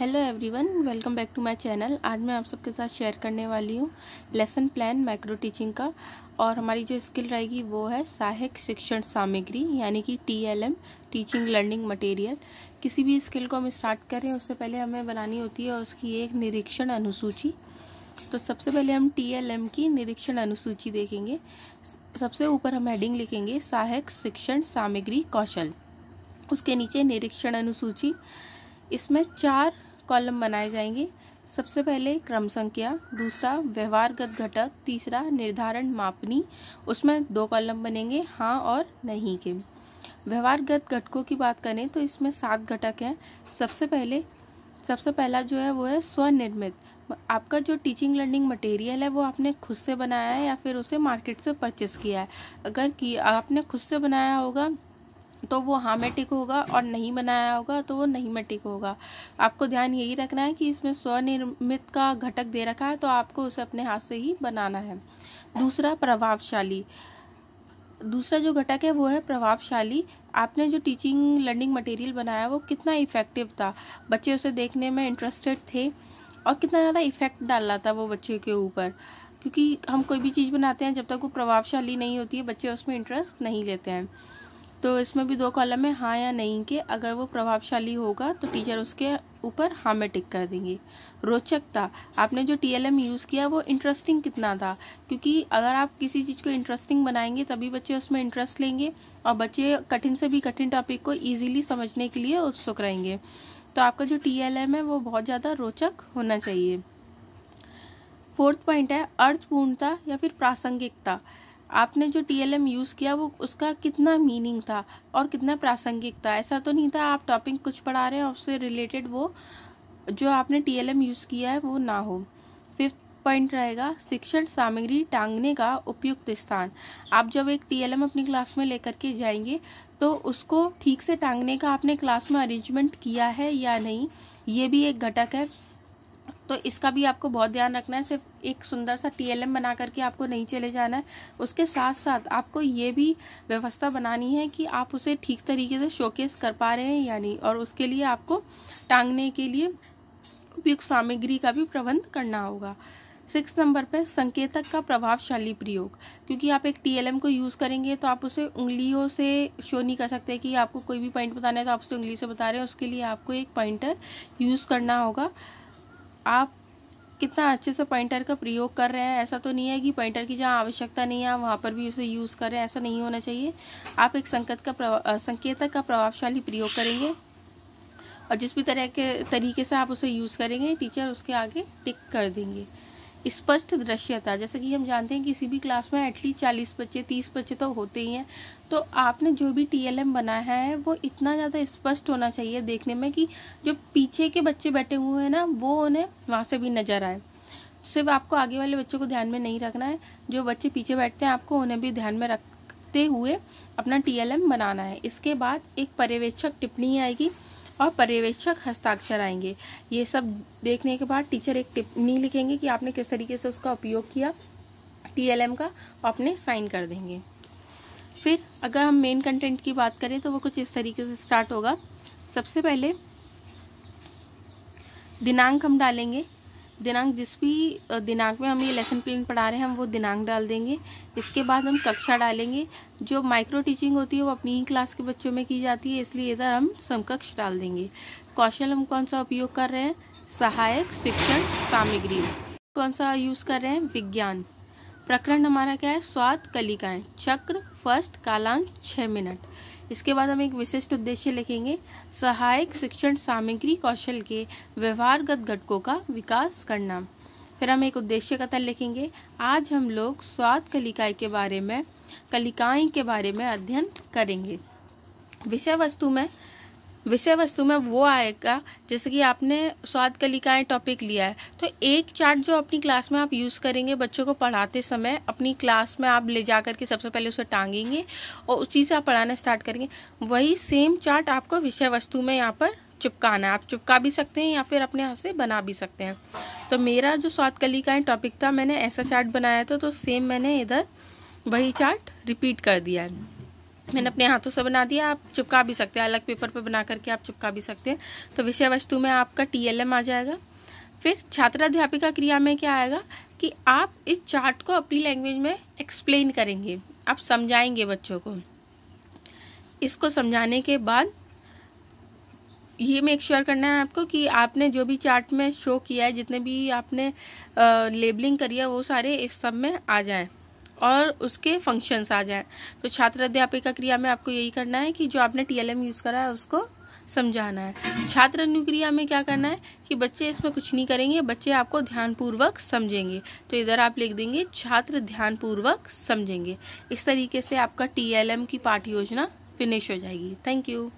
hello everyone welcome back to my channel आज मैं आप सबके साथ शेयर करने वाली हूँ लेसन प्लान माइक्रो टीचिंग का और हमारी जो स्किल रहेगी वो है सहायक शिक्षण सामग्री यानी कि टीएलएम टीचिंग लर्निंग मटेरियल किसी भी स्किल को हम स्टार्ट करें उससे पहले हमें बनानी होती है उसकी एक निरीक्षण अनुसूची तो सबसे पहले हम टी की निरीक्षण अनुसूची देखेंगे सबसे ऊपर हम हेडिंग लिखेंगे सहायक शिक्षण सामग्री कौशल उसके नीचे निरीक्षण अनुसूची इसमें चार कॉलम बनाए जाएंगे सबसे पहले क्रम संख्या दूसरा व्यवहारगत घटक तीसरा निर्धारण मापनी उसमें दो कॉलम बनेंगे हाँ और नहीं के व्यवहारगत घटकों की बात करें तो इसमें सात घटक हैं सबसे पहले सबसे पहला जो है वो है स्वनिर्मित आपका जो टीचिंग लर्निंग मटेरियल है वो आपने खुद से बनाया है या फिर उसे मार्केट से परचेस किया है अगर कि आपने खुद से बनाया होगा तो वो हाँ में टिक होगा और नहीं बनाया होगा तो वो नहीं में टिक होगा आपको ध्यान यही रखना है कि इसमें स्वनिर्मित का घटक दे रखा है तो आपको उसे अपने हाथ से ही बनाना है दूसरा प्रभावशाली दूसरा जो घटक है वो है प्रभावशाली आपने जो टीचिंग लर्निंग मटेरियल बनाया वो कितना इफ़ेक्टिव था बच्चे उसे देखने में इंटरेस्टेड थे और कितना ज़्यादा इफ़ेक्ट डाल रहा था वो बच्चे के ऊपर क्योंकि हम कोई भी चीज़ बनाते हैं जब तक वो प्रभावशाली नहीं होती है बच्चे उसमें इंटरेस्ट नहीं लेते हैं तो इसमें भी दो कॉलम है हाँ या नहीं के अगर वो प्रभावशाली होगा तो टीचर उसके ऊपर हाँ में टिक कर देंगे रोचकता आपने जो टीएलएम यूज़ किया वो इंटरेस्टिंग कितना था क्योंकि अगर आप किसी चीज़ को इंटरेस्टिंग बनाएंगे तभी बच्चे उसमें इंटरेस्ट लेंगे और बच्चे कठिन से भी कठिन टॉपिक को ईजिली समझने के लिए उत्सुक रहेंगे तो आपका जो टी है वो बहुत ज़्यादा रोचक होना चाहिए फोर्थ पॉइंट है अर्थपूर्णता या फिर प्रासंगिकता आपने जो टीएलएम यूज़ किया वो उसका कितना मीनिंग था और कितना प्रासंगिक था ऐसा तो नहीं था आप टॉपिक कुछ पढ़ा रहे हैं उससे रिलेटेड वो जो आपने टीएलएम यूज़ किया है वो ना हो फिफ्थ पॉइंट रहेगा शिक्षण सामग्री टांगने का उपयुक्त स्थान आप जब एक टीएलएम अपनी क्लास में लेकर के जाएंगे तो उसको ठीक से टांगने का आपने क्लास में अरेंजमेंट किया है या नहीं ये भी एक घटक है तो इसका भी आपको बहुत ध्यान रखना है सिर्फ एक सुंदर सा टी बना करके आपको नहीं चले जाना है उसके साथ साथ आपको ये भी व्यवस्था बनानी है कि आप उसे ठीक तरीके से शोकेस कर पा रहे हैं या नहीं और उसके लिए आपको टांगने के लिए उपयुक्त सामग्री का भी प्रबंध करना होगा सिक्स नंबर पर संकेतक का प्रभावशाली प्रयोग क्योंकि आप एक टी को यूज़ करेंगे तो आप उसे उंगलियों से शो नहीं कर सकते कि आपको कोई भी पॉइंट बताना है तो आप उसे उंगली से बता रहे हैं उसके लिए आपको एक पॉइंटर यूज़ करना होगा आप कितना अच्छे से पॉइंटर का प्रयोग कर रहे हैं ऐसा तो नहीं है कि पॉइंटर की जहाँ आवश्यकता नहीं है वहाँ पर भी उसे यूज़ करें ऐसा नहीं होना चाहिए आप एक संकेत का संकेतक का प्रभावशाली प्रयोग करेंगे और जिस भी तरह के तरीके से आप उसे यूज़ करेंगे टीचर उसके आगे टिक कर देंगे स्पष्ट दृश्यता जैसे कि हम जानते हैं किसी भी क्लास में एटलीस्ट चालीस बच्चे तीस बच्चे तो होते ही हैं तो आपने जो भी टीएलएम बनाया है वो इतना ज़्यादा स्पष्ट होना चाहिए देखने में कि जो पीछे के बच्चे बैठे हुए हैं ना वो उन्हें वहाँ से भी नज़र आए सिर्फ आपको आगे वाले बच्चों को ध्यान में नहीं रखना है जो बच्चे पीछे बैठते हैं आपको उन्हें भी ध्यान में रखते हुए अपना एम बनाना है इसके बाद एक पर्यवेक्षक टिप्पणी आएगी और पर्यवेक्षक हस्ताक्षर आएंगे ये सब देखने के बाद टीचर एक टिप्पणी लिखेंगे कि आपने किस तरीके से उसका उपयोग किया टीएलएम का अपने साइन कर देंगे फिर अगर हम मेन कंटेंट की बात करें तो वो कुछ इस तरीके से स्टार्ट होगा सबसे पहले दिनांक हम डालेंगे दिनांक जिस भी दिनांक में हम ये लेसन प्लान पढ़ा रहे हैं हम वो दिनांक डाल देंगे इसके बाद हम कक्षा डालेंगे जो माइक्रो टीचिंग होती है वो अपनी ही क्लास के बच्चों में की जाती है इसलिए इधर हम समकक्ष डाल देंगे कौशल हम कौन सा उपयोग कर रहे हैं सहायक शिक्षण सामग्री कौन सा यूज़ कर रहे हैं विज्ञान प्रकरण हमारा क्या है स्वाद कलिकाएं चक्र फर्स्ट कालांक छः मिनट इसके बाद हम एक विशिष्ट उद्देश्य लिखेंगे सहायक शिक्षण सामग्री कौशल के व्यवहारगत घटकों का विकास करना फिर हम एक उद्देश्य कथन लिखेंगे आज हम लोग स्वाद कलिकाई के बारे में कलिकाई के बारे में अध्ययन करेंगे विषय वस्तु में विषय वस्तु में वो आएगा जैसे कि आपने स्वाद कलिकाएं टॉपिक लिया है तो एक चार्ट जो अपनी क्लास में आप यूज़ करेंगे बच्चों को पढ़ाते समय अपनी क्लास में आप ले जा करके सबसे पहले उसे टांगेंगे और उसी से आप पढ़ाना स्टार्ट करेंगे वही सेम चार्ट आपको विषय वस्तु में यहाँ पर चिपकाना है आप चिपका भी सकते हैं या फिर अपने हाथ से बना भी सकते हैं तो मेरा जो स्वाद कली टॉपिक था मैंने ऐसा चार्ट बनाया था तो सेम मैंने इधर वही चार्ट रिपीट कर दिया है मैंने अपने हाथों से बना दिया आप चिपका भी सकते हैं अलग पेपर पे बना करके आप चिपका भी सकते हैं तो विषय वस्तु में आपका टीएलएम आ जाएगा फिर छात्र अध्यापिका क्रिया में क्या आएगा कि आप इस चार्ट को अपनी लैंग्वेज में एक्सप्लेन करेंगे आप समझाएंगे बच्चों को इसको समझाने के बाद ये मेक श्योर करना है आपको कि आपने जो भी चार्ट में शो किया है जितने भी आपने लेबलिंग करी है वो सारे इस सब में आ जाए और उसके फंक्शंस आ जाएं तो छात्र अध्यापिका क्रिया में आपको यही करना है कि जो आपने टीएलएम यूज़ करा है उसको समझाना है छात्र अनुक्रिया में क्या करना है कि बच्चे इसमें कुछ नहीं करेंगे बच्चे आपको ध्यानपूर्वक समझेंगे तो इधर आप लिख देंगे छात्र ध्यानपूर्वक समझेंगे इस तरीके से आपका टीएलएम की पाठ योजना फिनिश हो जाएगी थैंक यू